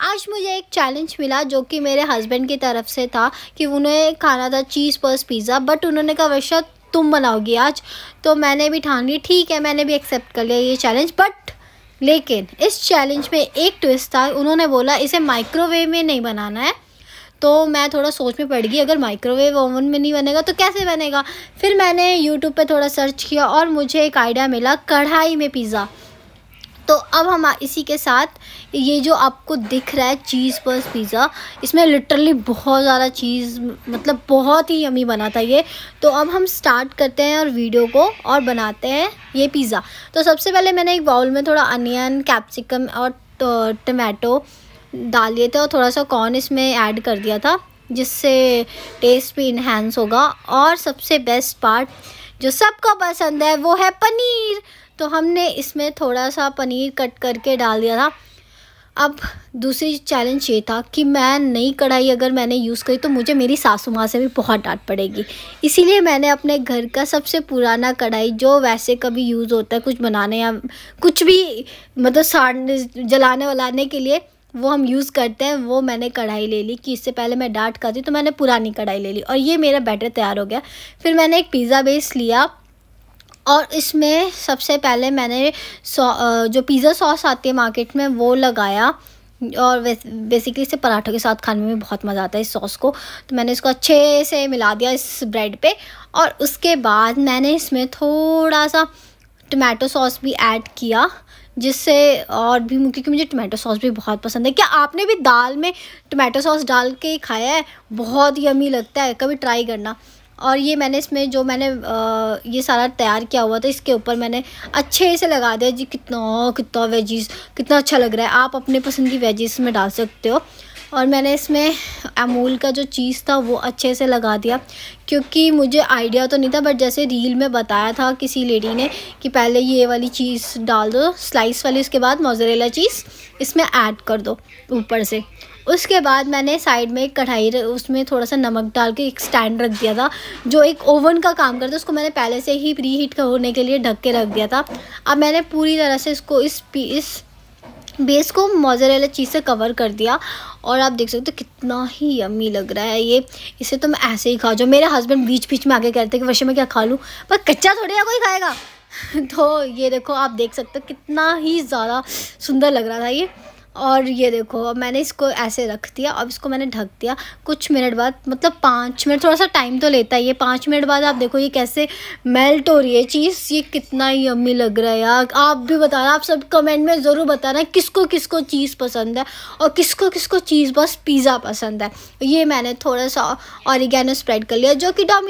आज मुझे एक चैलेंज मिला जो कि मेरे हस्बैंड की तरफ से था कि उन्हें खाना था चीज़ पर्स पिज़्ज़ा बट उन्होंने कहा वैश्य तुम बनाओगी आज तो मैंने भी ठान ली ठीक है मैंने भी एक्सेप्ट कर लिया ये चैलेंज बट लेकिन इस चैलेंज में एक ट्विस्ट था उन्होंने बोला इसे माइक्रोवेव में नहीं बनाना है तो मैं थोड़ा सोच में पड़ गई अगर माइक्रोवेव ओवन में नहीं बनेगा तो कैसे बनेगा फिर मैंने यूट्यूब पे थोड़ा सर्च किया और मुझे एक आइडिया मिला कढ़ाई में पिज़्ज़ा तो अब हम इसी के साथ ये जो आपको दिख रहा है चीज़ पर्स पिज़्ज़ा इसमें लिटरली बहुत ज़्यादा चीज़ मतलब बहुत ही यमी बना था ये तो अब हम स्टार्ट करते हैं और वीडियो को और बनाते हैं ये पिज़्ज़ा तो सबसे पहले मैंने एक बाउल में थोड़ा अनियन कैप्सिकम और टमाटो डाल दिए थे और थोड़ा सा कॉर्न इसमें ऐड कर दिया था जिससे टेस्ट भी इन्हेंस होगा और सबसे बेस्ट पार्ट जो सबको पसंद है वो है पनीर तो हमने इसमें थोड़ा सा पनीर कट करके डाल दिया था अब दूसरी चैलेंज ये था कि मैं नई कढ़ाई अगर मैंने यूज़ करी तो मुझे मेरी सासू माँ से भी बहुत डांट पड़ेगी इसीलिए मैंने अपने घर का सबसे पुराना कढ़ाई जो वैसे कभी यूज़ होता है कुछ बनाने या कुछ भी मतलब साड़ने जलाने वलाने के लिए वो हम यूज़ करते हैं वो मैंने कढ़ाई ले ली कि इससे पहले मैं डांट करती तो मैंने पुरानी कढ़ाई ले ली और ये मेरा बैटर तैयार हो गया फिर मैंने एक पिज़्ज़ा बेस लिया और इसमें सबसे पहले मैंने जो पिज़्ज़ा सॉस आती है मार्केट में वो लगाया और बेसिकली इसे पराठों के साथ खाने में बहुत मज़ा आता है इस सॉस को तो मैंने इसको अच्छे से मिला दिया इस ब्रेड पे और उसके बाद मैंने इसमें थोड़ा सा टमाटो सॉस भी ऐड किया जिससे और भी क्योंकि मुझे टमाटो सॉस भी बहुत पसंद है क्या आपने भी दाल में टमाटो सॉस डाल के खाया है बहुत यमी लगता है कभी ट्राई करना और ये मैंने इसमें जो मैंने ये सारा तैयार किया हुआ था इसके ऊपर मैंने अच्छे से लगा दिया जी कितना कितना वेजीज कितना अच्छा लग रहा है आप अपने पसंद की वेजीज में डाल सकते हो और मैंने इसमें अमूल का जो चीज़ था वो अच्छे से लगा दिया क्योंकि मुझे आइडिया तो नहीं था बट जैसे रील में बताया था किसी लेडी ने कि पहले ये वाली चीज़ डाल दो स्लाइस वाली उसके बाद मोजरेला चीज़ इसमें ऐड कर दो ऊपर से उसके बाद मैंने साइड में एक कढ़ाई उसमें थोड़ा सा नमक डाल के एक स्टैंड रख दिया था जो एक ओवन का काम करता है उसको मैंने पहले से ही प्री हीट होने के लिए ढक के रख दिया था अब मैंने पूरी तरह से इसको इस पी इस बेस को मोजरेला चीज़ से कवर कर दिया और आप देख सकते हो कितना ही यम्मी लग रहा है ये इसे तो मैं ऐसे ही खा जाऊँ मेरे हस्बैंड बीच बीच में आके कहते हैं कि वैसे मैं क्या खा लूँ पर कच्चा थोड़ी या कोई खाएगा तो ये देखो आप देख सकते हो कितना ही ज़्यादा सुंदर लग रहा था ये और ये देखो अब मैंने इसको ऐसे रख दिया अब इसको मैंने ढक दिया कुछ मिनट बाद मतलब पाँच मिनट थोड़ा सा टाइम तो लेता है ये पाँच मिनट बाद आप देखो ये कैसे मेल्ट हो रही है चीज़ ये कितना ही अम्मी लग रहा है यार आप भी बताना आप सब कमेंट में ज़रूर बताना किसको किसको चीज़ पसंद है और किसको किसको चीज़ बस पिज़्ज़ा पसंद है ये मैंने थोड़ा सा और स्प्रेड कर लिया जो कि डोमिन